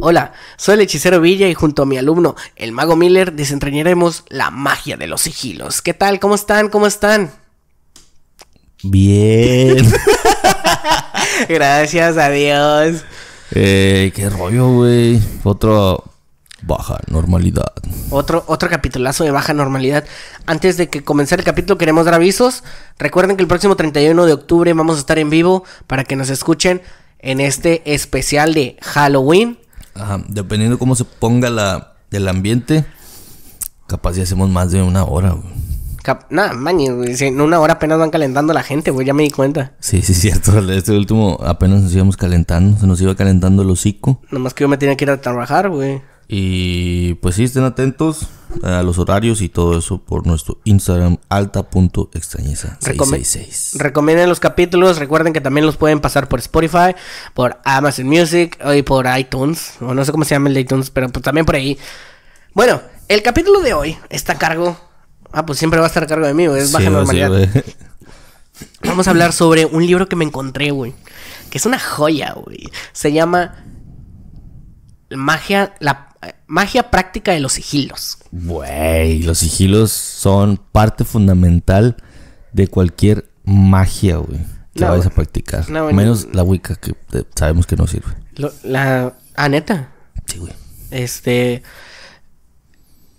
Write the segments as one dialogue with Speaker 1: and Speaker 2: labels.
Speaker 1: Hola, soy el hechicero Villa y junto a mi alumno, el mago Miller, desentrañaremos la magia de los sigilos. ¿Qué tal? ¿Cómo están? ¿Cómo están?
Speaker 2: Bien.
Speaker 1: Gracias a Dios.
Speaker 2: Eh, qué rollo, güey. Otro baja normalidad.
Speaker 1: Otro, otro capitulazo de baja normalidad. Antes de que comenzar el capítulo queremos dar avisos. Recuerden que el próximo 31 de octubre vamos a estar en vivo para que nos escuchen en este especial de Halloween
Speaker 2: Ajá, dependiendo cómo se ponga la, el ambiente, capaz ya hacemos más de una hora,
Speaker 1: Nada, En una hora apenas van calentando la gente, güey. Ya me di cuenta.
Speaker 2: Sí, sí, cierto. Este último apenas nos íbamos calentando. Se nos iba calentando el hocico.
Speaker 1: más que yo me tenía que ir a trabajar, güey.
Speaker 2: Y pues sí, estén atentos a los horarios y todo eso por nuestro Instagram alta.extrañeza. 666
Speaker 1: recomienden los capítulos, recuerden que también los pueden pasar por Spotify, por Amazon Music y por iTunes, o no sé cómo se llama el iTunes, pero pues también por ahí. Bueno, el capítulo de hoy está a cargo. Ah, pues siempre va a estar a cargo de mí, es baja normalidad. Vamos a hablar sobre un libro que me encontré, güey. Que es una joya, güey. Se llama Magia, la eh, magia práctica de los sigilos. Güey,
Speaker 2: los sigilos son parte fundamental de cualquier magia, güey. Que vayas a practicar. Menos la Wicca, que eh, sabemos que no
Speaker 1: sirve. la. Ah, neta. Sí, güey. Este.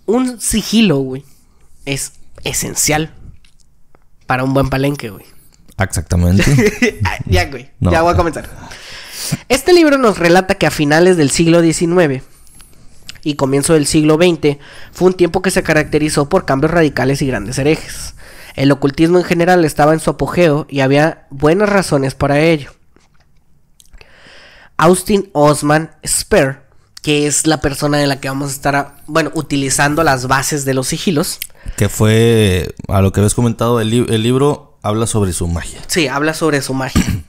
Speaker 1: Un sigilo, güey. Es esencial para un buen palenque, güey.
Speaker 2: Ah, exactamente.
Speaker 1: Ah, ya, güey. Ya voy a comenzar. Este libro nos relata que a finales del siglo XIX y comienzo del siglo XX fue un tiempo que se caracterizó por cambios radicales y grandes herejes. El ocultismo en general estaba en su apogeo y había buenas razones para ello. Austin Osman Spear, que es la persona de la que vamos a estar, bueno, utilizando las bases de los sigilos.
Speaker 2: Que fue, a lo que habías comentado, el, libro habla sobre su magia.
Speaker 1: Sí, habla sobre su magia.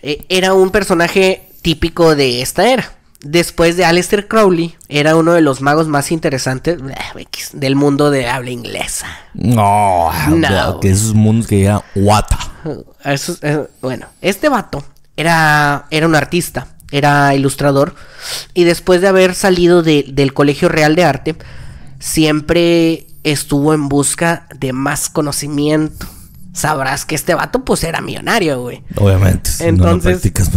Speaker 1: Eh, era un personaje típico de esta era. Después de Aleister Crowley, era uno de los magos más interesantes ah, del mundo de habla inglesa.
Speaker 2: No, no. que esos mundos que era guata.
Speaker 1: Ah, eh, bueno, este vato era, era un artista, era ilustrador, y después de haber salido del Colegio Real de Arte, siempre estuvo en busca de más conocimiento sabrás que este vato pues era millonario, güey.
Speaker 2: Obviamente. Entonces, no practicas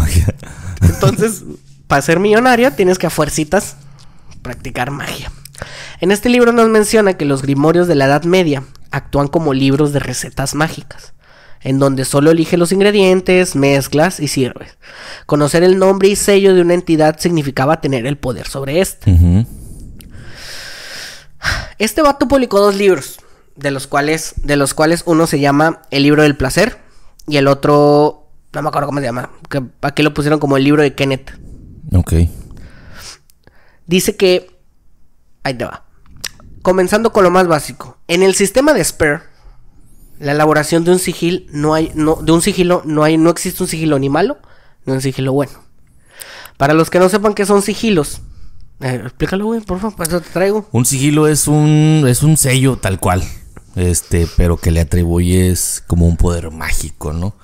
Speaker 1: Entonces para ser millonario tienes que a fuercitas practicar magia. En este libro nos menciona que los grimorios de la Edad Media actúan como libros de recetas mágicas, en donde solo elige los ingredientes, mezclas y sirves. Conocer el nombre y sello de una entidad significaba tener el poder sobre
Speaker 2: este.
Speaker 1: Este vato publicó dos libros, de los cuales, de los cuales uno se llama El libro del placer y el otro, no me acuerdo cómo se llama, que aquí lo pusieron como el libro de Kenneth. Ok. Dice que. Ahí te va. Comenzando con lo más básico. En el sistema de Spare, la elaboración de un sigil no hay. No, de un sigilo no hay. No existe un sigilo ni malo, ni un sigilo bueno. Para los que no sepan qué son sigilos. Eh, explícalo, güey, por favor, eso te traigo.
Speaker 2: Un sigilo es un. es un sello tal cual. Este, pero que le atribuyes como un poder mágico, ¿no?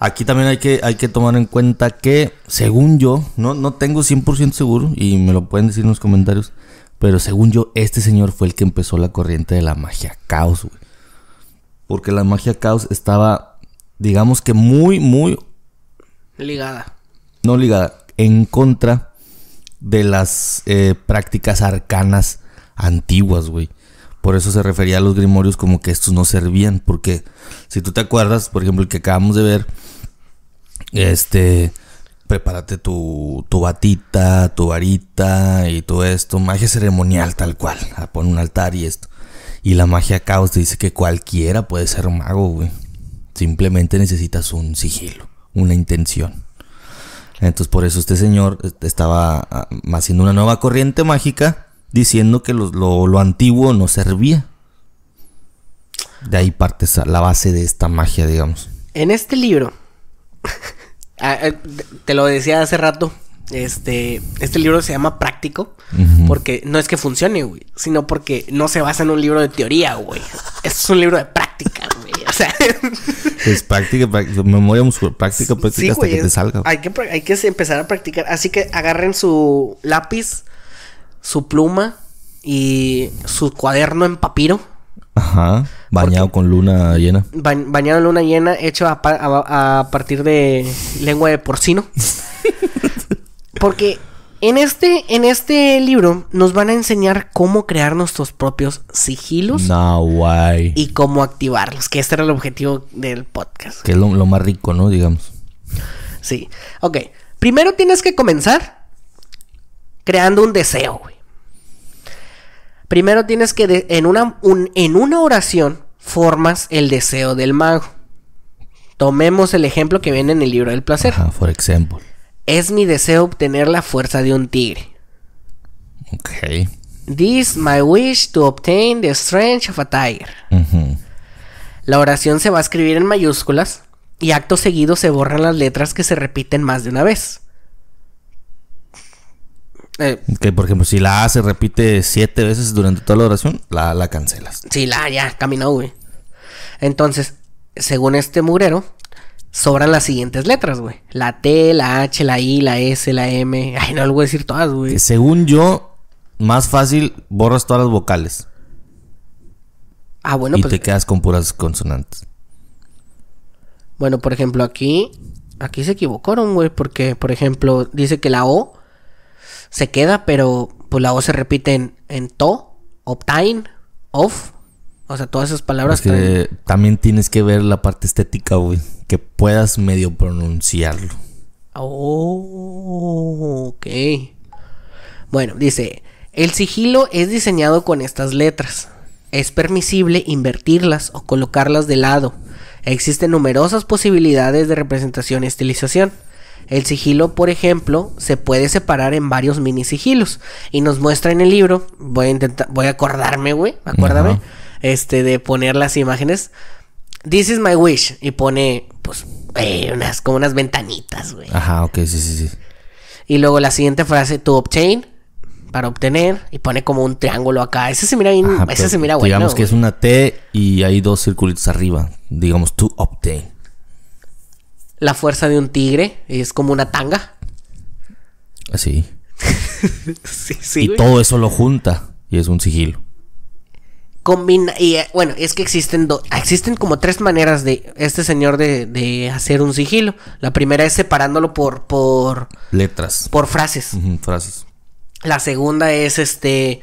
Speaker 2: Aquí también hay que, hay que tomar en cuenta que, según yo, no, no tengo 100% seguro, y me lo pueden decir en los comentarios, pero según yo, este señor fue el que empezó la corriente de la magia caos, güey. Porque la magia caos estaba, digamos que muy, muy... Ligada. No ligada, en contra de las eh, prácticas arcanas antiguas, güey. Por eso se refería a los grimorios como que estos no servían, porque si tú te acuerdas, por ejemplo, el que acabamos de ver,
Speaker 1: este,
Speaker 2: prepárate tu, tu batita, tu varita y todo esto, magia ceremonial tal cual, pon un altar y esto. Y la magia caos te dice que cualquiera puede ser mago, güey. Simplemente necesitas un sigilo, una intención. Entonces por eso este señor este, estaba ah, haciendo una nueva corriente mágica diciendo que lo, antiguo no servía. De ahí parte la base de esta magia, digamos.
Speaker 1: En este libro, ah, eh, te lo decía hace rato, este, este libro se llama Práctico, porque no es que funcione, güey, sino porque no se basa en un libro de teoría, güey. Es un libro de práctica, güey. O sea,
Speaker 2: es práctica, práctica, memoria muscular, práctica, práctica hasta que te salga. Hay
Speaker 1: que, hay que empezar a practicar. Así que agarren su lápiz, su pluma y su cuaderno en papiro.
Speaker 2: Ajá, bañado con luna llena.
Speaker 1: bañado en luna llena, hecho a, partir de lengua de porcino. porque en este, en este libro nos van a enseñar cómo crear nuestros propios sigilos. No, guay. Y cómo activarlos, que este era el objetivo del podcast.
Speaker 2: Que es lo, lo, más rico, ¿no? Digamos.
Speaker 1: Sí. Ok. Primero tienes que comenzar creando un deseo, Primero tienes que, en, una, en una oración, formas el deseo del mago. Tomemos el ejemplo que viene en el libro del placer.
Speaker 2: por ejemplo.
Speaker 1: Es mi deseo obtener la fuerza de un tigre. Ok. This my wish to obtain the strength of a tiger. La oración se va a escribir en mayúsculas y acto seguido se borran las letras que se repiten más de una vez. Eh,
Speaker 2: que por ejemplo, si la A se repite siete veces durante toda la oración, la A la cancelas.
Speaker 1: Sí, la A ya, caminó, güey. Entonces, según este murero, sobran las siguientes letras, güey. La T, la H, la I, la S, la M. Ay, no lo voy a decir todas, güey. Eh,
Speaker 2: según yo, más fácil borras todas las vocales. Ah, bueno, y pues, te quedas con puras consonantes.
Speaker 1: Bueno, por ejemplo, aquí. Aquí se equivocaron, güey. Porque, por ejemplo, dice que la O se queda, pero pues la voz se repite en, en to, obtain, off. O sea, todas esas palabras. Que
Speaker 2: también tienes que ver la parte estética, güey. Que puedas medio pronunciarlo.
Speaker 1: Oh, ok. Bueno, dice: El sigilo es diseñado con estas letras. Es permisible invertirlas o colocarlas de lado. Existen numerosas posibilidades de representación y estilización. El sigilo, por ejemplo, se puede separar en varios mini sigilos. Y nos muestra en el libro, voy a intentar, voy a acordarme, güey, acuérdame, este, de poner las imágenes. This is my wish. Y pone, pues, eh, unas, como unas ventanitas, güey.
Speaker 2: Ajá, ok, sí, sí, sí.
Speaker 1: Y luego la siguiente frase, to obtain, para obtener, y pone como un triángulo acá. Ese se mira bien, ese se mira bueno. Digamos que es
Speaker 2: una T y hay dos circulitos arriba. Digamos, to obtain
Speaker 1: la fuerza de un tigre. Es como una tanga.
Speaker 2: Así. sí,
Speaker 1: sí, y todo eso lo
Speaker 2: junta y es un sigilo.
Speaker 1: Combina, y eh, bueno, es que existen dos existen como tres maneras de este señor de, hacer un sigilo. La primera es separándolo por por letras, por frases. frases. La segunda es este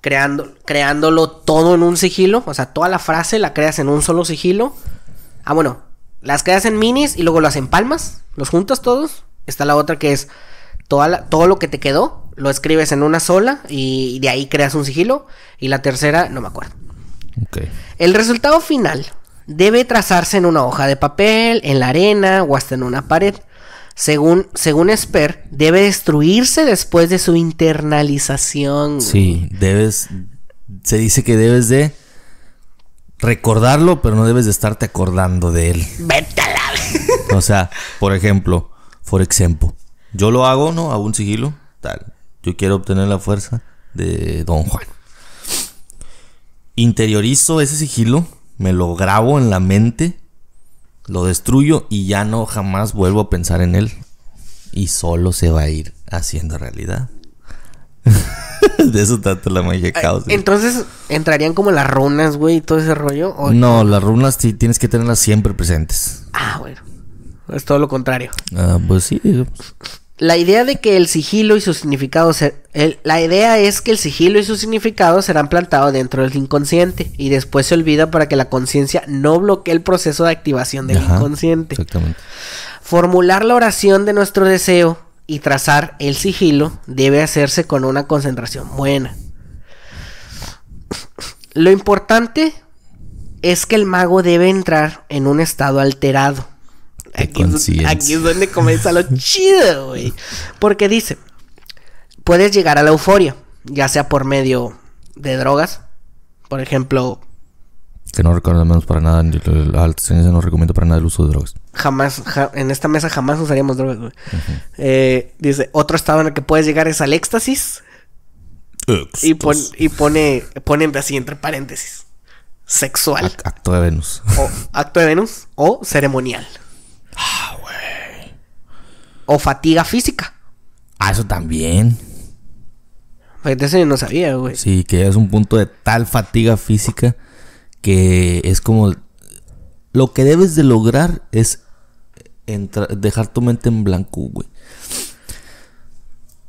Speaker 1: creando creándolo todo en un sigilo, o sea, toda la frase la creas en un solo sigilo. Ah, bueno, las que hacen minis y luego lo hacen palmas, los juntas todos. Está la otra que es toda todo lo que te quedó, lo escribes en una sola y, de ahí creas un sigilo. Y la tercera, no me acuerdo. El resultado final debe trazarse en una hoja de papel, en la arena o hasta en una pared. Según, según debe destruirse después de su internalización. Sí,
Speaker 2: debes. Se dice que debes de recordarlo, pero no debes de estarte acordando de él. ¡Vétala! o sea, por ejemplo, por ejemplo, yo lo hago, ¿no? A un sigilo, tal. Yo quiero obtener la fuerza de Don Juan. Interiorizo ese sigilo, me lo grabo en la mente, lo destruyo y ya no jamás vuelvo a pensar en él. Y solo se va a ir haciendo realidad. de eso tanto la magia Entonces,
Speaker 1: ¿entrarían como las runas, güey, y todo ese rollo?
Speaker 2: no, las runas sí tienes que tenerlas siempre presentes.
Speaker 1: Ah, bueno. Es todo lo contrario.
Speaker 2: Ah, pues sí.
Speaker 1: La idea de que el sigilo y su significado la idea es que el sigilo y su significado serán plantados dentro del inconsciente y después se olvida para que la conciencia no bloquee el proceso de activación del inconsciente. Exactamente. Formular la oración de nuestro deseo y trazar el sigilo debe hacerse con una concentración buena. Lo importante es que el mago debe entrar en un estado alterado. Aquí es, donde comienza lo chido, güey. Porque dice, puedes llegar a la euforia, ya sea por medio de drogas, por ejemplo...
Speaker 2: Que no recomendamos para nada, no recomiendo para
Speaker 1: nada el uso de drogas jamás, en esta mesa jamás usaríamos drogas, güey. Eh, dice, otro estado en el que puedes llegar es al éxtasis. Y, pone, pone así entre paréntesis. Sexual.
Speaker 2: acto de Venus.
Speaker 1: O acto de Venus o ceremonial. Ah, güey. O fatiga física. Ah, eso también. De eso yo no sabía, güey.
Speaker 2: Sí, que es un punto de tal fatiga física que es como lo que debes de lograr es dejar tu mente en blanco, güey.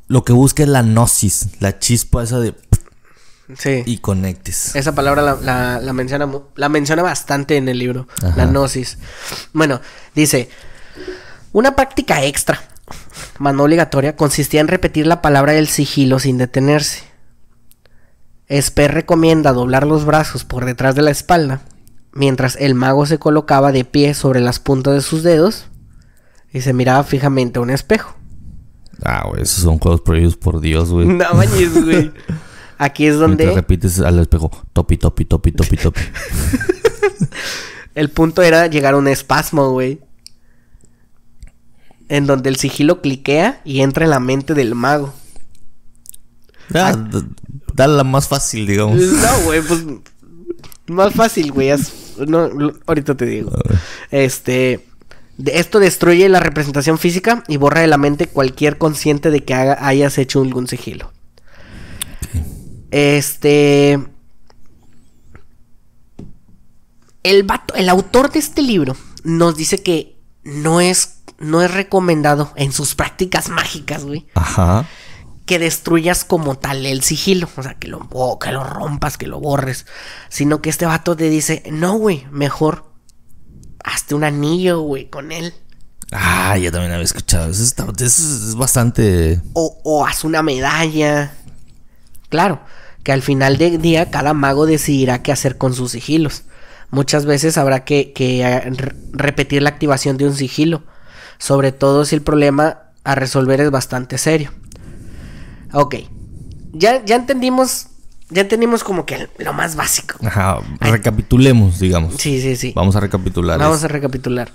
Speaker 2: Lo que busca es la gnosis, la chispa esa de... Sí. Y conectes.
Speaker 1: Esa palabra la, menciona, bastante en el libro, la gnosis. Bueno, dice, una práctica extra, Mano no obligatoria, consistía en repetir la palabra del sigilo sin detenerse. Esper recomienda doblar los brazos por detrás de la espalda, mientras el mago se colocaba de pie sobre las puntas de sus dedos y se miraba fijamente a un espejo. Ah,
Speaker 2: güey, esos son juegos prohibidos por Dios, güey. No
Speaker 1: güey. Aquí es donde. Mientras
Speaker 2: repites al espejo: topi, topi, topi, topi, topi.
Speaker 1: el punto era llegar a un espasmo, güey. En donde el sigilo cliquea y entra en la mente del mago.
Speaker 2: Ah, ah. dale la más fácil, digamos. No, güey,
Speaker 1: pues. Más fácil, güey. ahorita te digo. Este. Esto destruye la representación física y borra de la mente cualquier consciente de que hayas hecho algún sigilo. Este. El, vato, el autor de este libro nos dice que no es, no es recomendado en sus prácticas mágicas, güey. Ajá. Que destruyas como tal el sigilo. O sea, que lo, que lo rompas, que lo borres. Sino que este vato te dice, no, güey, mejor hazte un anillo, güey, con él.
Speaker 2: Ah, yo también había escuchado. Eso, es bastante.
Speaker 1: O, o haz una medalla. Claro, que al final del día cada mago decidirá qué hacer con sus sigilos. Muchas veces habrá que, que repetir la activación de un sigilo, sobre todo si el problema a resolver es bastante serio. Ok, ya, ya entendimos ya tenemos como que lo más básico.
Speaker 2: Ajá, recapitulemos, digamos. Sí, sí, sí. Vamos a recapitular. Vamos a
Speaker 1: recapitular.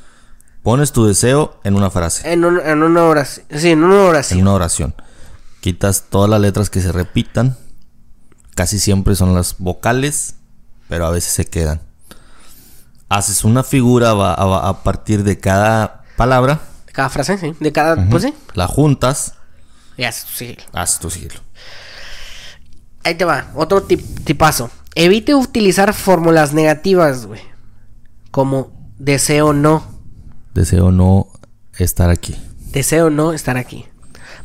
Speaker 2: Pones tu deseo en una frase.
Speaker 1: En, en una oración.
Speaker 2: Sí, en una oración. En una oración. Quitas todas las letras que se repitan. Casi siempre son las vocales, pero a veces se quedan. Haces una figura a, partir de cada palabra.
Speaker 1: De cada frase, sí. De cada, pues sí.
Speaker 2: La juntas.
Speaker 1: Y haces tu sigilo.
Speaker 2: Haces tu sigilo.
Speaker 1: Ahí te va, otro tipazo. Evite utilizar fórmulas negativas, güey. Como deseo no.
Speaker 2: Deseo no estar aquí.
Speaker 1: Deseo no estar aquí.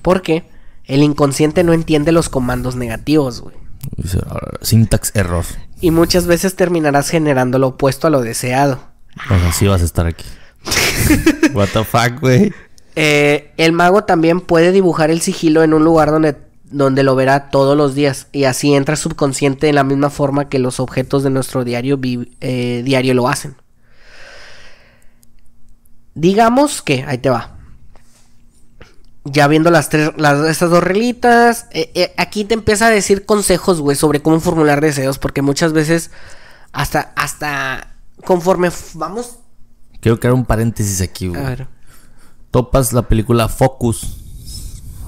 Speaker 1: Porque el inconsciente no entiende los comandos negativos, güey.
Speaker 2: Ah, Syntax error.
Speaker 1: Y muchas veces terminarás generando lo opuesto a lo deseado.
Speaker 2: O sí vas a estar aquí. What the fuck, güey.
Speaker 1: Eh, el mago también puede dibujar el sigilo en un lugar donde donde lo verá todos los días y así entra subconsciente de la misma forma que los objetos de nuestro diario, eh, diario lo hacen. Digamos que, ahí te va. Ya viendo las tres, las, estas dos relitas, eh, eh, aquí te empieza a decir consejos, güey, sobre cómo formular deseos, porque muchas veces hasta, hasta conforme vamos...
Speaker 2: Quiero crear un paréntesis aquí, güey. Topas la película Focus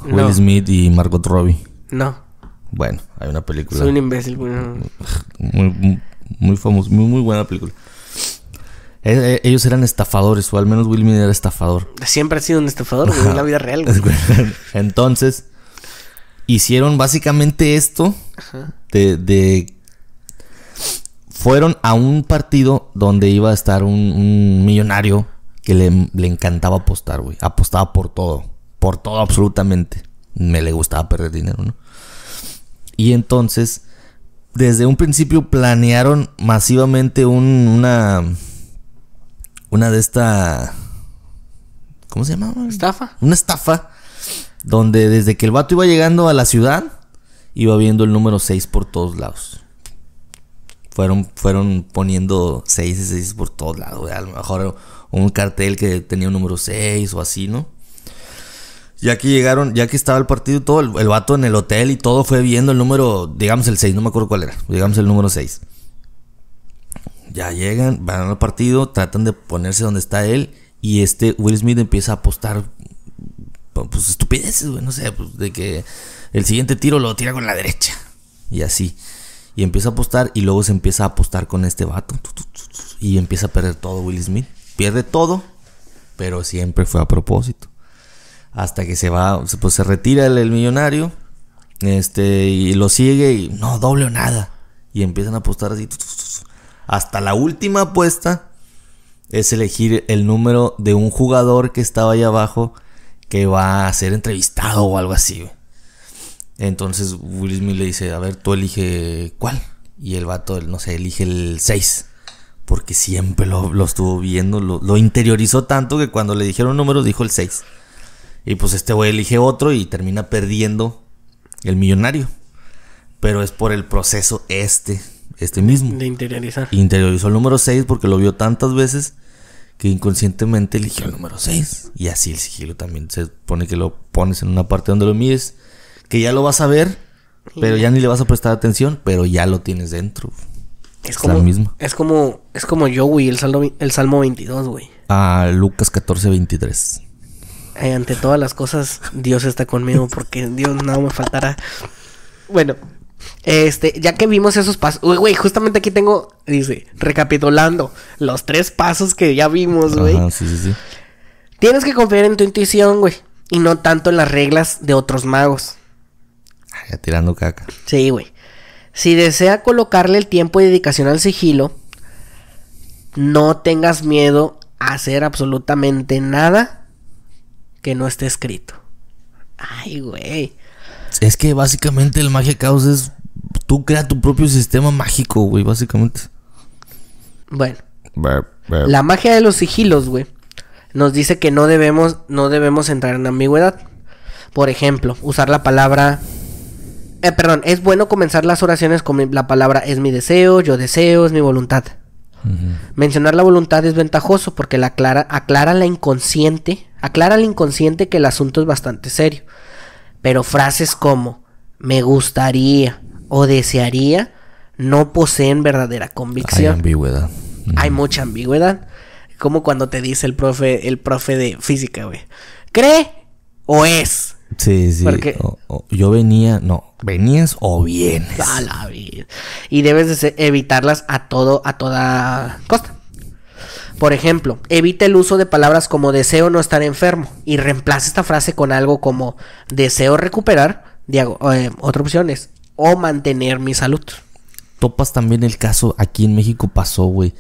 Speaker 2: Will Smith y Margot Robbie. No. Bueno, hay una película. Soy un imbécil, Muy, muy famoso, muy, buena película. Eh, eh, ellos eran estafadores, o al menos Will Smith era estafador.
Speaker 1: Siempre ha sido un estafador, en la vida real.
Speaker 2: Entonces, hicieron básicamente esto de, fueron a un partido donde iba a estar un, millonario que le, le encantaba apostar, güey. Apostaba por todo por todo absolutamente. Me le gustaba perder dinero, ¿no? Y entonces, desde un principio planearon masivamente una, una de esta, ¿cómo se llamaba? Estafa. Una estafa donde desde que el vato iba llegando a la ciudad, iba viendo el número 6 por todos lados. Fueron, fueron poniendo 6 y 6 por todos lados. A lo mejor un cartel que tenía un número 6 o así, ¿no? Ya que llegaron, ya que estaba el partido todo, el, vato en el hotel y todo fue viendo el número, digamos el 6, no me acuerdo cuál era, digamos el número 6. Ya llegan, van al partido, tratan de ponerse donde está él y este Will Smith empieza a apostar pues, pues estupideces, güey, no sé, pues, de que el siguiente tiro lo tira con la derecha y así. Y empieza a apostar y luego se empieza a apostar con este vato y empieza a perder todo Will Smith. Pierde todo, pero siempre fue a propósito hasta que se va, pues se retira el, millonario, este, y lo sigue y no, doble o nada. Y empiezan a apostar así. Hasta la última apuesta es elegir el número de un jugador que estaba ahí abajo que va a ser entrevistado o algo así. Entonces Will Smith le dice, a ver, tú elige cuál. Y el vato, no sé, elige el 6. Porque siempre lo, estuvo viendo, lo, lo, interiorizó tanto que cuando le dijeron números dijo el 6. Y pues este güey elige otro y termina perdiendo el millonario. Pero es por el proceso este, este mismo.
Speaker 1: De interiorizar.
Speaker 2: Interiorizó el número 6 porque lo vio tantas veces que inconscientemente eligió el número 6. Y así el sigilo también se pone que lo pones en una parte donde lo mides, que ya lo vas a ver, pero ya ni le vas a prestar atención, pero ya lo tienes dentro.
Speaker 1: Es, como, es como es como yo, güey, el salmo, el salmo 22, güey.
Speaker 2: A ah, Lucas 14, 23.
Speaker 1: Eh, ante todas las cosas, Dios está conmigo porque Dios nada me faltará. Bueno, este, ya que vimos esos pasos, uy, güey, justamente aquí tengo, dice, recapitulando, los tres pasos que ya vimos, güey. Sí, sí, sí. Tienes que confiar en tu intuición, güey, y no tanto en las reglas de otros magos.
Speaker 2: Ya tirando caca.
Speaker 1: Sí, güey. Si desea colocarle el tiempo y dedicación al sigilo, no tengas miedo a hacer absolutamente nada que no esté escrito. Ay, güey.
Speaker 2: Es que básicamente el magia caos es. Tú creas tu propio sistema mágico, güey, básicamente. Bueno. La
Speaker 1: magia de los sigilos, güey. Nos dice que no debemos, no debemos entrar en ambigüedad. Por ejemplo, usar la palabra. Eh, perdón, es bueno comenzar las oraciones con la palabra es mi deseo, yo deseo, es mi voluntad. Mencionar la voluntad es ventajoso porque la aclara, aclara la inconsciente Aclara al inconsciente que el asunto es bastante serio. Pero frases como me gustaría o desearía no poseen verdadera convicción. Hay ambigüedad. Hay mucha ambigüedad. Como cuando te dice el profe, el profe de física, güey. ¿Cree o es? Sí, sí. Porque...
Speaker 2: yo venía, no, venías o vienes.
Speaker 1: A la Y debes evitarlas a todo, a toda costa. Por ejemplo, evita el uso de palabras como deseo no estar enfermo y reemplaza esta frase con algo como deseo recuperar, Diego, eh, otra opción es, o mantener mi salud.
Speaker 2: Topas también el caso, aquí en México pasó, güey,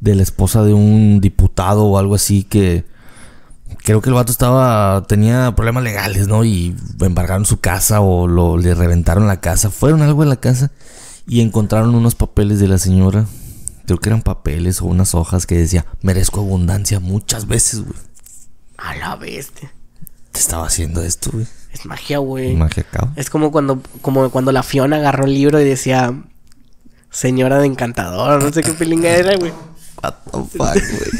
Speaker 2: de la esposa de un diputado o algo así que creo que el vato estaba, tenía problemas legales, ¿no? Y embargaron su casa o le reventaron la casa, fueron algo a la casa y encontraron unos papeles de la señora creo que eran papeles o unas hojas que decía, merezco abundancia muchas veces, güey.
Speaker 1: A la bestia.
Speaker 2: Te estaba haciendo esto, güey.
Speaker 1: Es magia, güey. Es como cuando, como cuando la Fiona agarró el libro y decía, señora de encantador, no sé qué pilinga era, güey. What the fuck,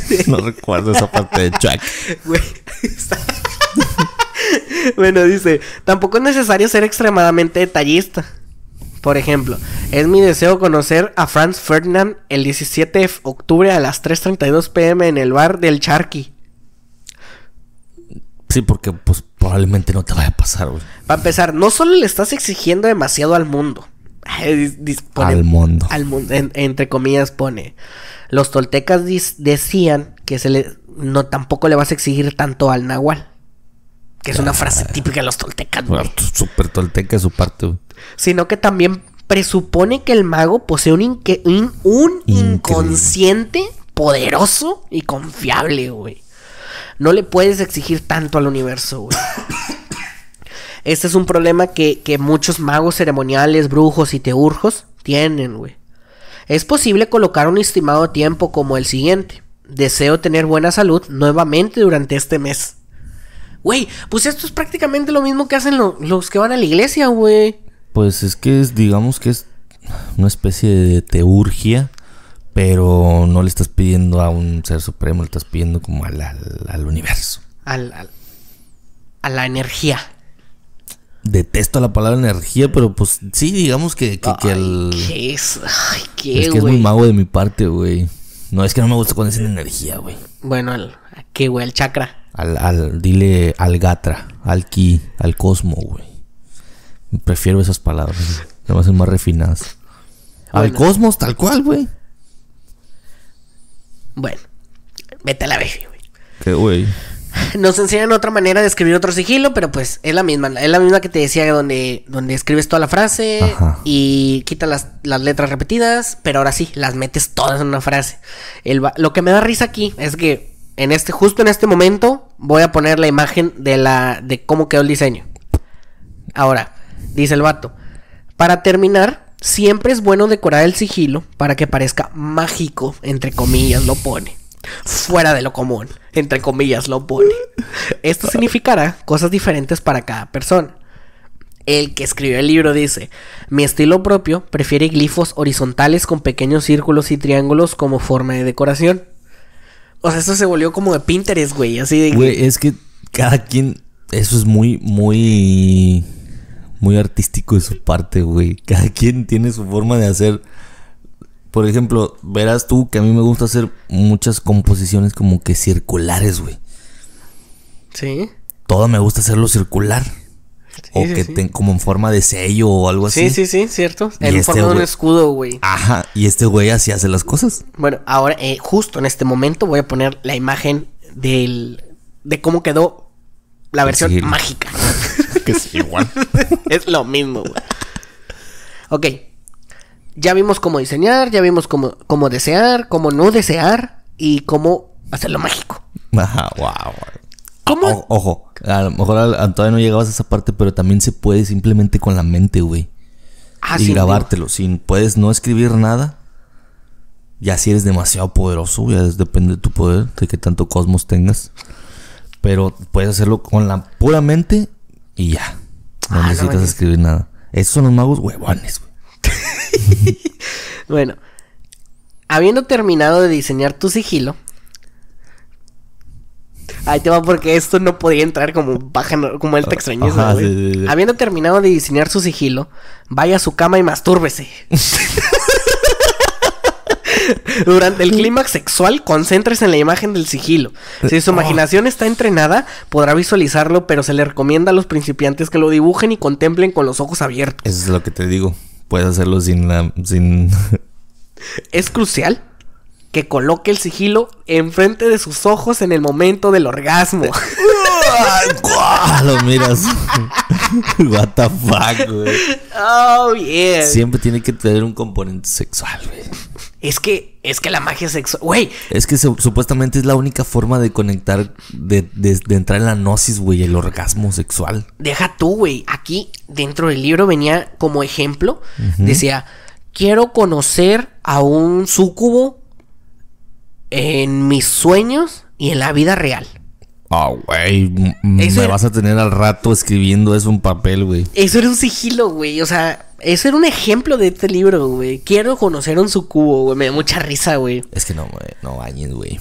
Speaker 1: güey. No recuerdo esa parte de Chuck. bueno, dice, tampoco es necesario ser extremadamente detallista. Por ejemplo, es mi deseo conocer a Franz Ferdinand el 17 de octubre a las 3.32 pm en el bar del Charqui.
Speaker 2: Sí, porque pues probablemente no te vaya a pasar, güey.
Speaker 1: Para empezar, no solo le estás exigiendo demasiado al mundo. al mundo. Al mundo entre comillas pone. Los toltecas decían que se le, no tampoco le vas a exigir tanto al nahual. Que es una frase ah. típica de los toltecas, Super
Speaker 2: Súper tolteca su parte, güey
Speaker 1: sino que también presupone que el mago posee un, un, inconsciente poderoso y confiable, güey. No le puedes exigir tanto al universo, güey. este es un problema que, muchos magos ceremoniales, brujos y teurjos tienen, güey. Es posible colocar un estimado tiempo como el siguiente. Deseo tener buena salud nuevamente durante este mes. Güey, pues esto es prácticamente lo mismo que hacen los que van a la iglesia, güey.
Speaker 2: Pues es que es, digamos que es una especie de teurgia, pero no le estás pidiendo a un ser supremo, le estás pidiendo como al, al, universo.
Speaker 1: Al, a la energía.
Speaker 2: Detesto la palabra energía, pero pues sí, digamos que, que, ¿Qué
Speaker 1: es? Ay, qué, es que es muy
Speaker 2: mago de mi parte, güey. No, es que no me gusta cuando dicen energía, güey.
Speaker 1: Bueno, al, ¿a qué, güey? Al chakra.
Speaker 2: Al, al, dile al gatra, al ki, al cosmo, güey. Prefiero esas palabras. Me hacen más refinadas. Al cosmos,
Speaker 1: tal cual, güey. Bueno, vete a la vez, güey. Qué güey. Nos enseñan otra manera de escribir otro sigilo, pero pues es la misma, es la misma que te decía donde, donde escribes toda la frase y quitas las, letras repetidas, pero ahora sí, las metes todas en una frase. lo que me da risa aquí es que en este, justo en este momento, voy a poner la imagen de la, de cómo quedó el diseño. Ahora, dice el vato. Para terminar, siempre es bueno decorar el sigilo para que parezca mágico, entre comillas, lo pone. Fuera de lo común, entre comillas, lo pone. Esto significará cosas diferentes para cada persona. El que escribió el libro dice, mi estilo propio prefiere glifos horizontales con pequeños círculos y triángulos como forma de decoración. O sea, esto se volvió como de Pinterest, güey, así de... Güey,
Speaker 2: es que cada quien, eso es muy, muy muy artístico de su parte, güey. Cada quien tiene su forma de hacer. Por ejemplo, verás tú que a mí me gusta hacer muchas composiciones como que circulares, güey. Sí. Todo me gusta hacerlo circular. o que tenga como en forma de sello o algo así. Sí,
Speaker 1: sí, sí, cierto. En este forma de un escudo, güey.
Speaker 2: Ajá, y este güey así hace las cosas.
Speaker 1: Bueno, ahora, eh, justo en este momento voy a poner la imagen del... de cómo quedó la versión mágica. que es igual. es lo mismo, güey. Ok. Ya vimos cómo diseñar, ya vimos cómo, desear, cómo no desear y cómo hacerlo mágico.
Speaker 2: Ajá, wow. ¿Cómo? ojo, a lo mejor todavía no llegabas a esa parte, pero también se puede simplemente con la mente, güey. Ah, y grabártelo. puedes no escribir nada, ya si eres demasiado poderoso, ya depende de tu poder, de qué tanto cosmos tengas. Pero puedes hacerlo con la pura mente y ya. No ah, necesitas escribir nada. Esos son los magos huevones,
Speaker 1: bueno. Habiendo terminado de diseñar tu sigilo. Ahí te va porque esto no podía entrar como baja, como el extrañeza, Habiendo terminado de diseñar su sigilo, vaya a su cama y mastúrbese. Durante el clímax sexual, concéntrese en la imagen del sigilo. Si su imaginación está entrenada, podrá visualizarlo, pero se le recomienda a los principiantes que lo dibujen y contemplen con los ojos abiertos.
Speaker 2: Eso es lo que te digo. Puedes hacerlo sin la. sin.
Speaker 1: es crucial que coloque el sigilo enfrente de sus ojos en el momento del orgasmo.
Speaker 2: Lo miras. What the fuck,
Speaker 1: Oh, yeah. Siempre
Speaker 2: tiene que tener un componente sexual,
Speaker 1: güey. Es que, es que la magia sexual, güey.
Speaker 2: Es que supuestamente es la única forma de conectar, de, de, entrar en la gnosis, güey, el orgasmo sexual.
Speaker 1: Deja tú, güey. Aquí, dentro del libro, venía como ejemplo, decía, quiero conocer a un súcubo en mis sueños y en la vida real.
Speaker 2: Ah, güey, me vas a tener al rato escribiendo eso en papel, güey.
Speaker 1: Eso era un sigilo, güey. O sea, ese era un ejemplo de este libro, güey. Quiero conocer un sucubo, güey. Me da mucha risa, güey. Es que no, güey. No bañes, güey.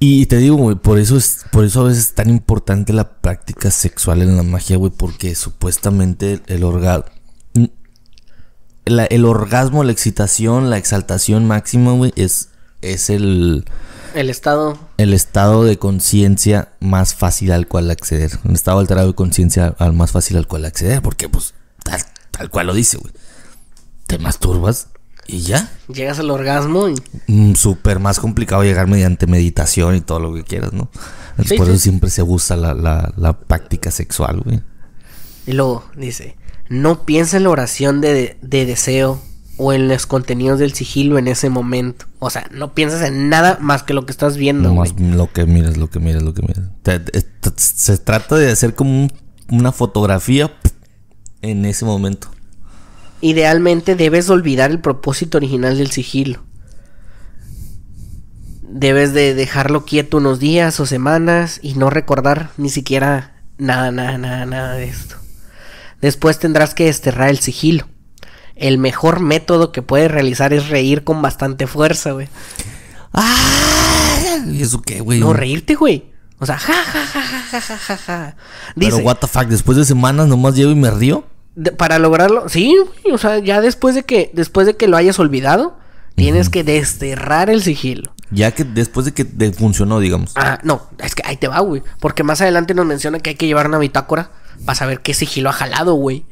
Speaker 2: Y te digo, güey, por eso es, por eso a veces es tan importante la práctica sexual en la magia, güey, porque supuestamente el, orgasmo, el orgasmo, la excitación, la exaltación máxima, güey, es, es el...
Speaker 1: El estado
Speaker 2: el estado de conciencia más fácil al cual acceder. Un estado alterado de conciencia al más fácil al cual acceder. Porque, pues,
Speaker 1: tal, cual lo dice, güey. Te
Speaker 2: masturbas y ya.
Speaker 1: Llegas al orgasmo y.
Speaker 2: Mm, súper más complicado llegar mediante meditación y todo lo que quieras, ¿no? Por eso siempre se usa la, práctica sexual, güey.
Speaker 1: Y luego dice: No piensa en la oración de, de deseo o en los contenidos del sigilo en ese momento. O sea, no piensas en nada más que lo que estás viendo. más
Speaker 2: lo que miras, lo que miras, lo que miras. Se trata de hacer como una fotografía en ese momento.
Speaker 1: Idealmente debes olvidar el propósito original del sigilo. Debes de dejarlo quieto unos días o semanas y no recordar ni siquiera nada, nada, nada, nada de esto. Después tendrás que desterrar el sigilo el mejor método que puedes realizar es reír con bastante fuerza, güey. Ah,
Speaker 2: ¿Y eso qué, güey? No, reírte,
Speaker 1: güey. O sea, ja, ja, ja, ja, ja, ja, ja. Pero, what
Speaker 2: the fuck, después de semanas nomás llevo y me río.
Speaker 1: para lograrlo, sí, güey. O sea, ya después de que, después de que lo hayas olvidado, Tienes que desterrar el sigilo.
Speaker 2: Ya que después de que funcionó, digamos.
Speaker 1: Ah, no, es que ahí te va, güey. Porque más adelante nos menciona que hay que llevar una bitácora para saber qué sigilo ha jalado, güey.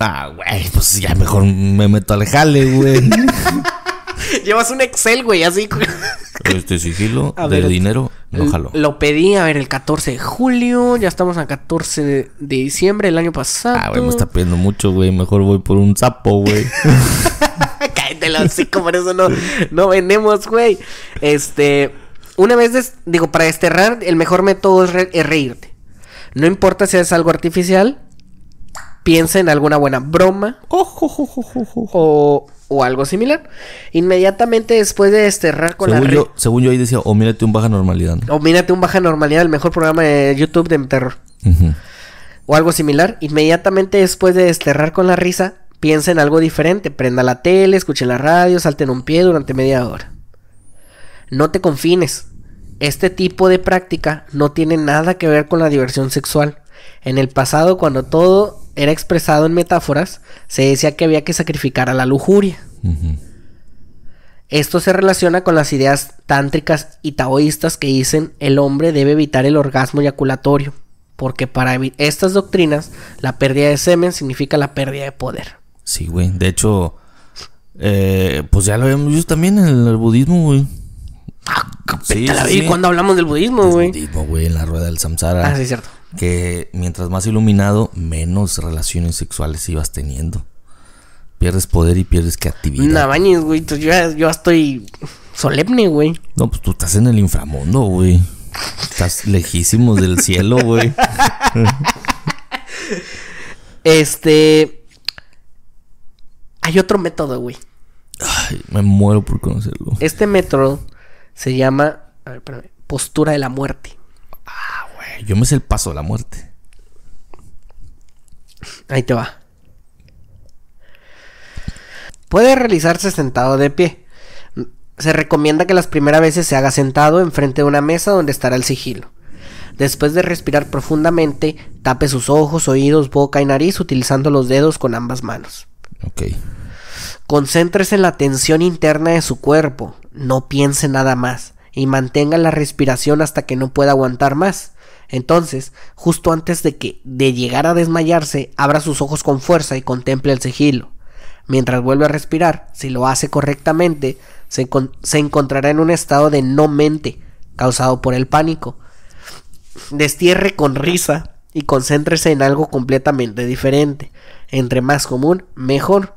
Speaker 1: Ah, güey, pues ya mejor
Speaker 2: me meto al jale, güey.
Speaker 1: Llevas un Excel, güey, así.
Speaker 2: este sigilo de
Speaker 1: dinero, no jalo. Lo pedí, a ver, el 14 de julio. Ya estamos a 14 de, diciembre del año pasado. Ah, güey, me está
Speaker 2: pidiendo mucho, güey. Mejor voy por un sapo, güey.
Speaker 1: Cállate así, como por eso no, no vendemos, güey. Este. Una vez, digo, para desterrar, el mejor método es reírte. No importa si es algo artificial piensa en alguna buena broma oh, o, o algo similar. Inmediatamente después de desterrar con la risa...
Speaker 2: Según yo ahí decía, o mírate un baja normalidad.
Speaker 1: O mírate un baja normalidad, el mejor programa de YouTube de terror. O algo similar. Inmediatamente después de desterrar con la risa, piensa en algo diferente. Prenda la tele, escuche la radio, salte en un pie durante media hora. No te confines. Este tipo de práctica no tiene nada que ver con la diversión sexual. En el pasado, cuando todo era expresado en metáforas, se decía que había que sacrificar a la lujuria. Esto se relaciona con las ideas tántricas y taoístas que dicen el hombre debe evitar el orgasmo eyaculatorio, porque para estas doctrinas la pérdida de semen significa la pérdida de poder.
Speaker 2: Sí, güey. De hecho, eh, pues ya lo habíamos visto también en el budismo, güey. Ah, sí, sí, cuando hablamos del budismo, güey. Budismo, güey, en la rueda del samsara. Ah, sí, cierto que mientras más iluminado, menos relaciones sexuales ibas teniendo. Pierdes poder y pierdes creatividad.
Speaker 1: No bañes, güey. Yo, yo estoy solemne, güey.
Speaker 2: No, pues tú estás en el inframundo, güey. Estás lejísimo del cielo, güey.
Speaker 1: este. Hay otro método, güey.
Speaker 2: Ay, me muero por conocerlo.
Speaker 1: Este método se llama. postura de la muerte.
Speaker 2: Yo me sé el paso de la muerte.
Speaker 1: Ahí te va. Puede realizarse sentado de pie. Se recomienda que las primeras veces se haga sentado enfrente de una mesa donde estará el sigilo. Después de respirar profundamente, tape sus ojos, oídos, boca y nariz utilizando los dedos con ambas manos. Ok. Concéntrese en la tensión interna de su cuerpo, no piense nada más y mantenga la respiración hasta que no pueda aguantar más. Entonces, justo antes de que de llegar a desmayarse, abra sus ojos con fuerza y contemple el sigilo. Mientras vuelve a respirar, si lo hace correctamente, se, se encontrará en un estado de no mente, causado por el pánico. Destierre con risa y concéntrese en algo completamente diferente. Entre más común, mejor.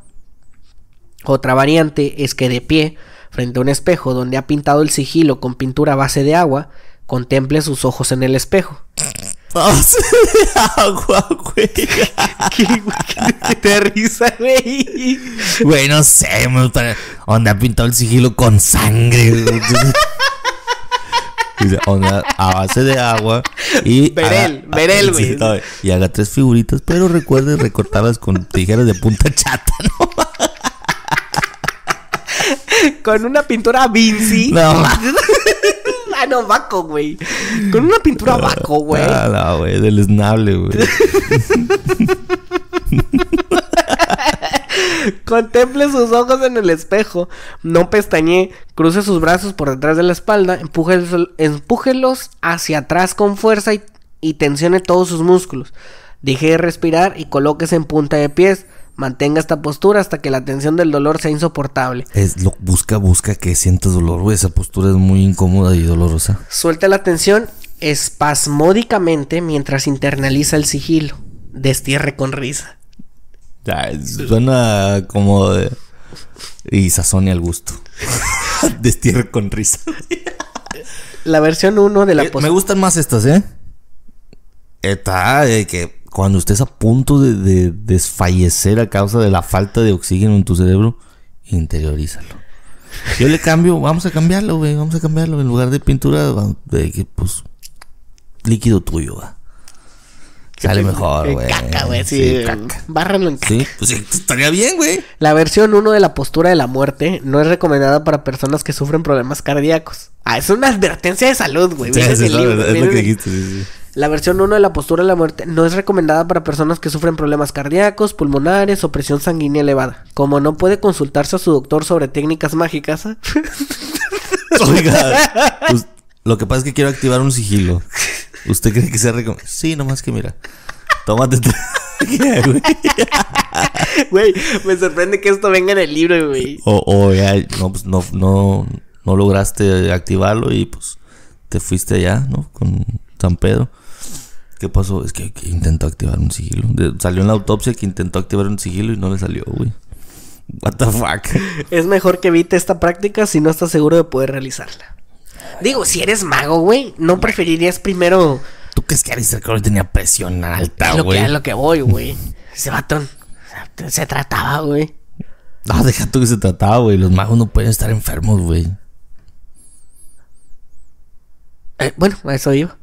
Speaker 1: Otra variante es que de pie, frente a un espejo donde ha pintado el sigilo con pintura a base de agua, contemple sus ojos en el espejo. de
Speaker 2: agua, güey. ¿Qué, risa, güey? Güey, no sé, me gusta. Onda pintado el sigilo con sangre. onda a base de agua y. Verel, güey. Y haga tres figuritas, pero recuerde recortarlas con tijeras de punta chata, ¿no?
Speaker 1: Con una pintura Vinci. No, Ah, no, vaco güey. Con una pintura vaco ah, güey.
Speaker 2: Ah, güey, del güey.
Speaker 1: Contemple sus ojos en el espejo, no pestañe. cruce sus brazos por detrás de la espalda, empújelos, hacia atrás con fuerza y, y tensione todos sus músculos. Deje de respirar y colóquese en punta de pies. Mantenga esta postura hasta que la tensión del dolor sea insoportable.
Speaker 2: Es busca, busca que sientas dolor, Esa postura es muy incómoda y dolorosa.
Speaker 1: Suelta la tensión espasmódicamente mientras internaliza el sigilo. Destierre con risa.
Speaker 2: Ya, suena como de... Y sazone al gusto. Destierre con risa.
Speaker 1: la versión 1 de la eh, postura Me gustan más estas, ¿eh?
Speaker 2: Está de que cuando estés a punto de, desfallecer a causa de la falta de oxígeno en tu cerebro, interiorízalo. Yo le cambio, vamos a cambiarlo, güey, vamos a cambiarlo. En lugar de pintura, de, pues, líquido tuyo, va. Sale mejor, güey. Caca, güey, sí. caca.
Speaker 1: Bárralo en caca. Pues sí, estaría bien, güey. La versión 1 de la postura de la muerte no es recomendada para personas que sufren problemas cardíacos. Ah, es una advertencia de salud, güey. lo que dijiste, sí. La versión 1 de la postura de la muerte no es recomendada para personas que sufren problemas cardíacos, pulmonares o presión sanguínea elevada. Como no puede consultarse a su doctor sobre técnicas mágicas. ¿ah?
Speaker 2: Oiga, pues, lo que pasa es que quiero activar un sigilo. ¿Usted cree que sea recomendado? Sí, nomás que mira. Tómate.
Speaker 1: Güey, me sorprende que esto venga en el libro, güey.
Speaker 2: O, o ya, no, pues no, no, no lograste activarlo y pues te fuiste allá, ¿no? Con San Pedro. ¿Qué pasó? Es que, intentó activar un sigilo. salió en la autopsia que intentó activar un sigilo y no le salió, güey. What the fuck.
Speaker 1: Es mejor que evite esta práctica si no estás seguro de poder realizarla. Digo, si eres mago, güey, ¿no preferirías primero. ¿Tú es que Aleister
Speaker 2: Crowley tenía presión alta, güey? Es, es lo
Speaker 1: que voy, güey. Ese batón se trataba, güey.
Speaker 2: No, deja tú que se trataba, güey. Los magos no pueden estar enfermos, güey.
Speaker 1: Eh, bueno, a eso iba.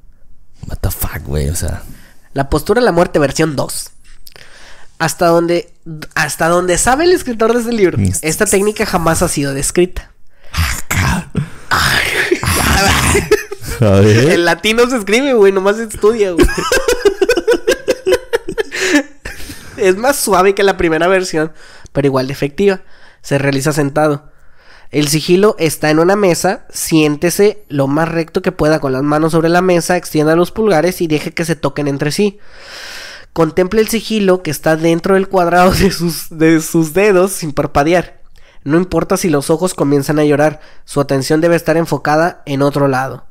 Speaker 2: What the fuck, güey, o sea.
Speaker 1: La postura de la muerte versión 2. Hasta donde, hasta donde sabe el escritor de este libro, esta técnica jamás ha sido descrita.
Speaker 2: El
Speaker 1: latino se escribe, güey, nomás se estudia, güey. es más suave que la primera versión, pero igual de efectiva. Se realiza sentado. El sigilo está en una mesa, siéntese lo más recto que pueda con las manos sobre la mesa, extienda los pulgares y deje que se toquen entre sí. Contemple el sigilo que está dentro del cuadrado de sus, de sus dedos sin parpadear. No importa si los ojos comienzan a llorar, su atención debe estar enfocada en otro lado.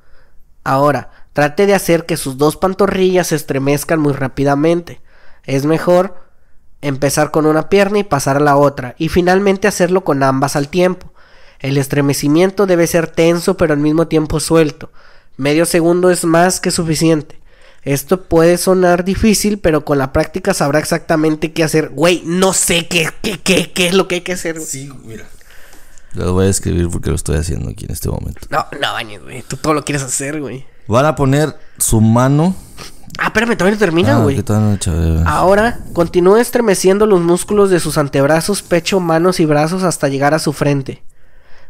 Speaker 1: Ahora, trate de hacer que sus dos pantorrillas se estremezcan muy rápidamente. Es mejor empezar con una pierna y pasar a la otra, y finalmente hacerlo con ambas al tiempo. El estremecimiento debe ser tenso pero al mismo tiempo suelto. Medio segundo es más que suficiente. Esto puede sonar difícil, pero con la práctica sabrá exactamente qué hacer. Güey, no sé qué, qué, es lo que hay que hacer. Sí,
Speaker 2: mira. Lo voy a escribir porque lo estoy haciendo aquí en este momento.
Speaker 1: No, no, bañes, güey. Tú todo lo quieres hacer, güey.
Speaker 2: Van a poner su mano.
Speaker 1: Ah, espérame, todavía no termina, ah, güey. Ahora, continúa estremeciendo los músculos de sus antebrazos, pecho, manos y brazos hasta llegar a su frente.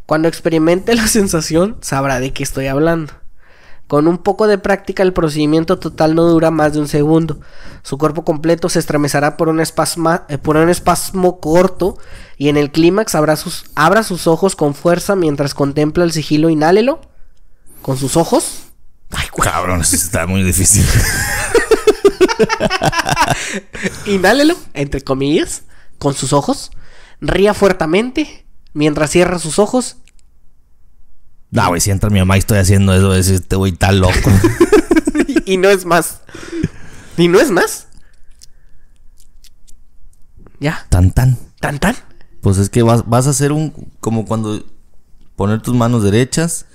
Speaker 1: Cuando experimente la sensación, sabrá de qué estoy hablando. Con un poco de práctica el procedimiento total no dura más de un segundo. Su cuerpo completo se estremecerá por un, eh, por un espasmo corto y en el clímax sus, abra sus ojos con fuerza mientras contempla el sigilo inhálelo con sus ojos.
Speaker 2: Ay, cabrón, cabrón, está muy difícil.
Speaker 1: inhálelo, entre comillas, con sus ojos. Ría fuertemente mientras cierra sus ojos.
Speaker 2: No, güey, si entra mi mamá y estoy haciendo eso, es este güey tan loco.
Speaker 1: y no es más. Y no es más. Ya. Tan tan. Tan tan.
Speaker 2: Pues es que vas, a hacer un. Como cuando poner tus manos derechas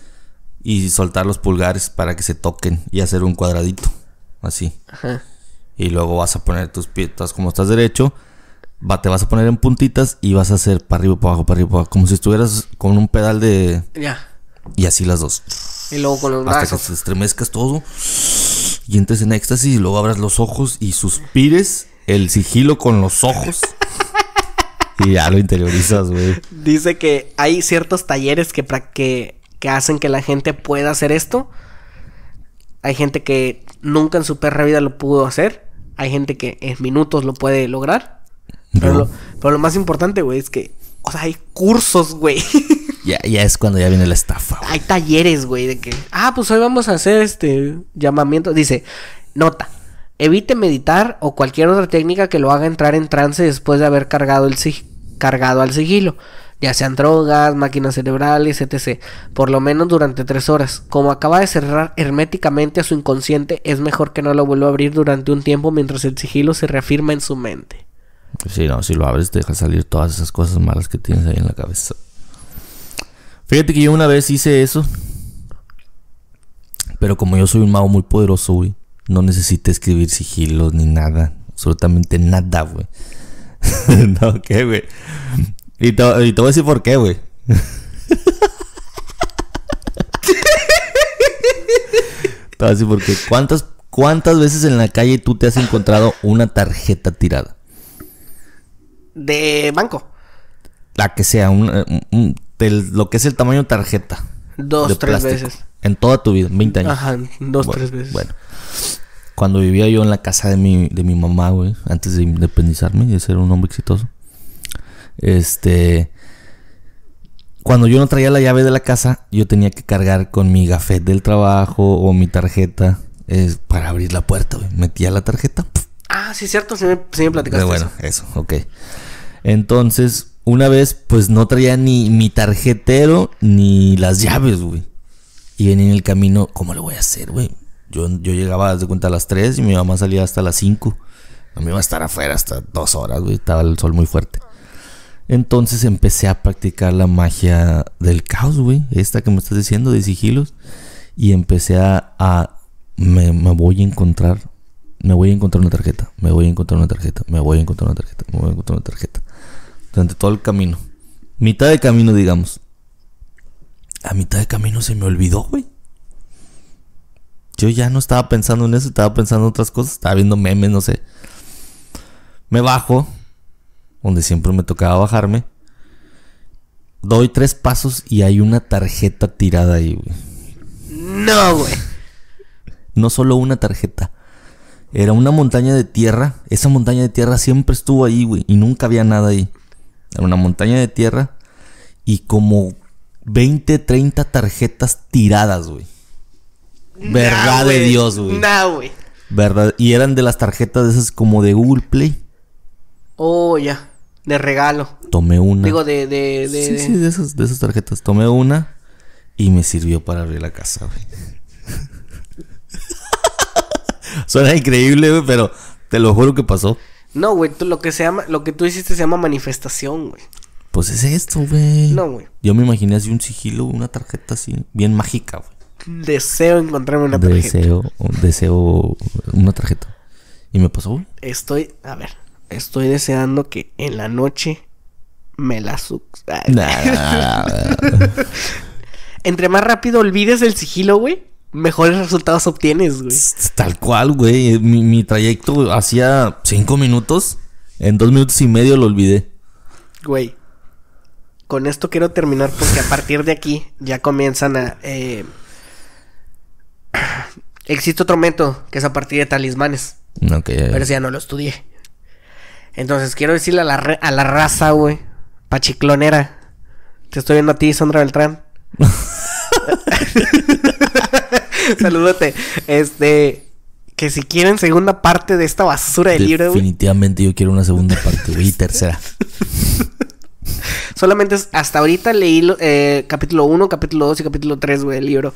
Speaker 2: y soltar los pulgares para que se toquen y hacer un cuadradito. Así. Ajá. Y luego vas a poner tus pies, como estás derecho, te vas a poner en puntitas y vas a hacer para arriba, para abajo, para arriba, para Como si estuvieras con un pedal de. Ya. Y así las dos.
Speaker 1: Y luego con los brazos.
Speaker 2: Hasta que te estremezcas todo y entres en éxtasis y luego abras los ojos y suspires el sigilo con los ojos. y ya lo interiorizas, güey.
Speaker 1: Dice que hay ciertos talleres que, que, que hacen que la gente pueda hacer esto. Hay gente que nunca en su perra vida lo pudo hacer. Hay gente que en minutos lo puede lograr. Pero, lo, más importante, güey, es que, o sea, hay cursos, güey.
Speaker 2: Ya, ya es cuando ya viene la estafa.
Speaker 1: Hay talleres, güey, de que, ah, pues hoy vamos a hacer este llamamiento. Dice, nota, evite meditar o cualquier otra técnica que lo haga entrar en trance después de haber cargado, el cargado al sigilo ya sean drogas, máquinas cerebrales, etc. Por lo menos durante tres horas. Como acaba de cerrar herméticamente a su inconsciente, es mejor que no lo vuelva a abrir durante un tiempo mientras el sigilo se reafirma en su mente.
Speaker 2: Sí, no, si lo abres te deja salir todas esas cosas malas que tienes ahí en la cabeza.
Speaker 1: Fíjate que yo una vez hice eso.
Speaker 2: Pero como yo soy un mago muy poderoso, güey. No necesité escribir sigilos ni nada. Absolutamente nada, güey. no, ¿qué, güey? Y te, y voy a decir por qué, güey. te voy a decir por qué. ¿Cuántas, ¿Cuántas veces en la calle tú te has encontrado una tarjeta tirada?
Speaker 1: de banco.
Speaker 2: La que sea, eh, un, del, lo que es el tamaño tarjeta. Dos, tres veces. En toda tu vida, 20 años. Ajá, dos, tres veces. Bueno. Cuando vivía yo en la casa de mi, de mi mamá, güey, antes de independizarme y de ser un hombre exitoso. Este. Cuando yo no traía la llave de la casa, yo tenía que cargar con mi gafet del trabajo o mi tarjeta es eh, para abrir la puerta, güey. Metía la tarjeta,
Speaker 1: Ah, sí, cierto, se me, bueno,
Speaker 2: eso. ok. Entonces, una vez, pues no traía ni mi tarjetero ni las llaves, güey. Y venía en el camino, ¿cómo lo voy a hacer, güey? Yo, yo llegaba, de cuenta, a las 3 y mi mamá salía hasta las 5. No me iba a estar afuera hasta dos horas, güey. Estaba el sol muy fuerte. Entonces empecé a practicar la magia del caos, güey. Esta que me estás diciendo de sigilos. Y empecé a... me voy a encontrar me voy a encontrar una tarjeta, me voy a encontrar una tarjeta, me voy a encontrar una tarjeta, me voy a encontrar una tarjeta. Durante todo el camino. Mitad de camino, digamos. A mitad de camino se me olvidó, güey. Yo ya no estaba pensando en eso, estaba pensando en otras cosas, estaba viendo memes, no sé. Me bajo, donde siempre me tocaba bajarme. Doy tres pasos y hay una tarjeta tirada ahí, güey.
Speaker 1: No, güey.
Speaker 2: No solo una tarjeta era una montaña de tierra. Esa montaña de tierra siempre estuvo ahí, güey. Y nunca había nada ahí. Era una montaña de tierra. Y como 20, 30 tarjetas tiradas, güey.
Speaker 1: Verdad de Dios, güey. Nada, güey.
Speaker 2: Verdad. Y eran de las tarjetas de esas como de Google Play.
Speaker 1: Oh, ya. De regalo.
Speaker 2: Tomé una. Digo,
Speaker 1: de. de, de sí, sí, de esas,
Speaker 2: de esas tarjetas. Tomé una y me sirvió para abrir la casa, güey. Suena increíble, güey, pero te lo juro que pasó.
Speaker 1: No, güey, lo que se llama, lo que tú hiciste se llama manifestación, güey.
Speaker 2: Pues es esto, güey. No, güey. Yo me imaginé así un sigilo, una tarjeta así, bien mágica, güey.
Speaker 1: Deseo encontrarme una tarjeta. Deseo,
Speaker 2: deseo una tarjeta. ¿Y me pasó, güey?
Speaker 1: Estoy, a ver, estoy deseando que en la noche me la su. Entre más rápido olvides el sigilo, güey, mejores resultados obtienes, güey. Tal
Speaker 2: cual, güey. Mi, trayecto hacía cinco minutos. En dos minutos y medio lo olvidé.
Speaker 1: Güey. Con esto quiero terminar porque a partir de aquí ya comienzan a... Eh, existe otro método que es a partir de talismanes. Okay, pero si ya no lo estudié. Entonces quiero decirle a la, a la raza, güey. Pachiclonera. Te estoy viendo a ti, Sandra Beltrán. Saludate Este. Que si quieren segunda parte de esta basura del libro,
Speaker 2: Definitivamente yo quiero una segunda parte, Y tercera.
Speaker 1: Solamente hasta ahorita leí eh, capítulo 1, capítulo 2 y capítulo 3, güey, del libro.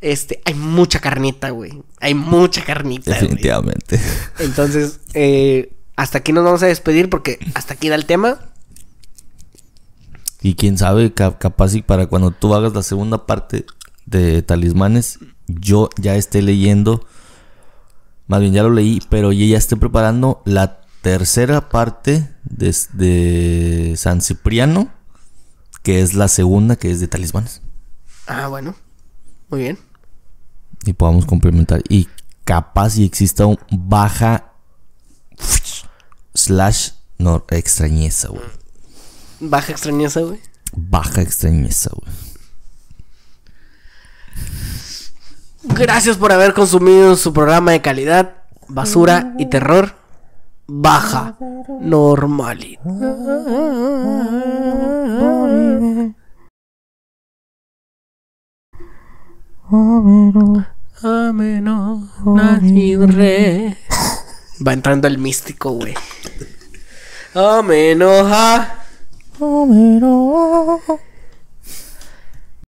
Speaker 1: Este, hay mucha carnita, güey. Hay mucha carnita. Definitivamente. Entonces, eh, hasta aquí nos vamos a despedir porque hasta aquí da el tema.
Speaker 2: Y quién sabe, capaz y para cuando tú hagas la segunda parte de talismanes, yo ya estoy leyendo, más bien ya lo leí, pero ya esté preparando la tercera parte de, San Cipriano, que es la segunda, que es de talismanes.
Speaker 1: Ah, bueno, muy bien.
Speaker 2: Y podamos complementar. Y capaz si exista un baja slash no, extrañeza, güey.
Speaker 1: Baja extrañeza, güey.
Speaker 2: Baja extrañeza, güey.
Speaker 1: Gracias por haber consumido su programa de calidad, basura y terror. Baja normalidad. Va entrando el místico, güey. me Amenoja.